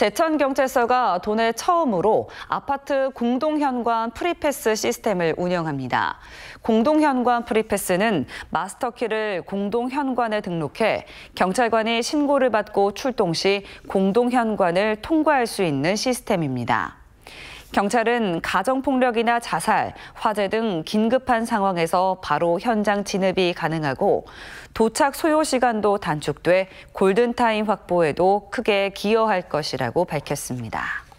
제천경찰서가 도내 처음으로 아파트 공동현관 프리패스 시스템을 운영합니다. 공동현관 프리패스는 마스터키를 공동현관에 등록해 경찰관이 신고를 받고 출동 시 공동현관을 통과할 수 있는 시스템입니다. 경찰은 가정폭력이나 자살, 화재 등 긴급한 상황에서 바로 현장 진입이 가능하고 도착 소요 시간도 단축돼 골든타임 확보에도 크게 기여할 것이라고 밝혔습니다.